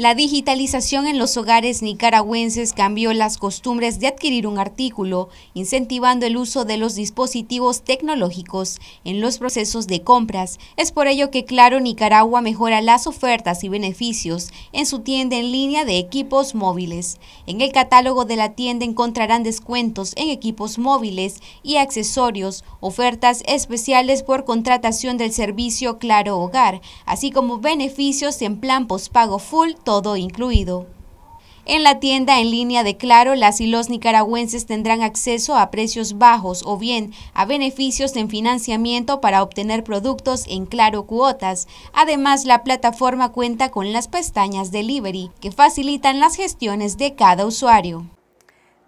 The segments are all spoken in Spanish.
La digitalización en los hogares nicaragüenses cambió las costumbres de adquirir un artículo, incentivando el uso de los dispositivos tecnológicos en los procesos de compras. Es por ello que Claro Nicaragua mejora las ofertas y beneficios en su tienda en línea de equipos móviles. En el catálogo de la tienda encontrarán descuentos en equipos móviles y accesorios, ofertas especiales por contratación del servicio Claro Hogar, así como beneficios en plan pospago full todo incluido. En la tienda en línea de Claro, las y los nicaragüenses tendrán acceso a precios bajos o bien a beneficios en financiamiento para obtener productos en Claro Cuotas. Además, la plataforma cuenta con las pestañas Delivery, que facilitan las gestiones de cada usuario.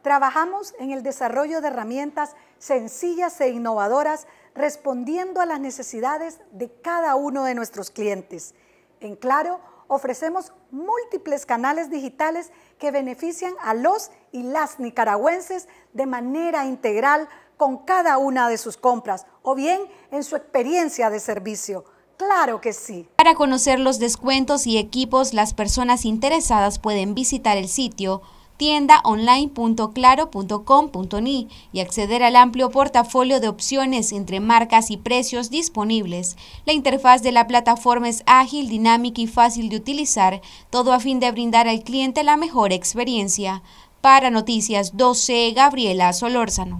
Trabajamos en el desarrollo de herramientas sencillas e innovadoras respondiendo a las necesidades de cada uno de nuestros clientes. En Claro, ofrecemos múltiples canales digitales que benefician a los y las nicaragüenses de manera integral con cada una de sus compras o bien en su experiencia de servicio. Claro que sí. Para conocer los descuentos y equipos, las personas interesadas pueden visitar el sitio tiendaonline.claro.com.ni y acceder al amplio portafolio de opciones entre marcas y precios disponibles. La interfaz de la plataforma es ágil, dinámica y fácil de utilizar, todo a fin de brindar al cliente la mejor experiencia. Para Noticias 12, Gabriela Solórzano.